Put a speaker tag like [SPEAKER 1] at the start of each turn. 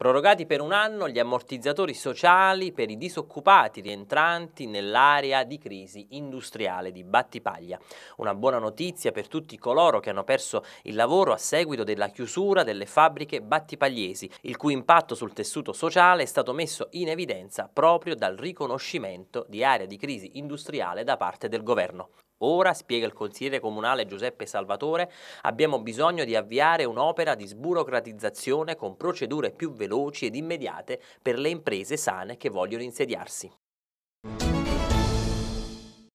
[SPEAKER 1] Prorogati per un anno gli ammortizzatori sociali per i disoccupati rientranti nell'area di crisi industriale di Battipaglia. Una buona notizia per tutti coloro che hanno perso il lavoro a seguito della chiusura delle fabbriche battipagliesi, il cui impatto sul tessuto sociale è stato messo in evidenza proprio dal riconoscimento di area di crisi industriale da parte del governo. Ora, spiega il consigliere comunale Giuseppe Salvatore, abbiamo bisogno di avviare un'opera di sburocratizzazione con procedure più veloci ed immediate per le imprese sane che vogliono insediarsi.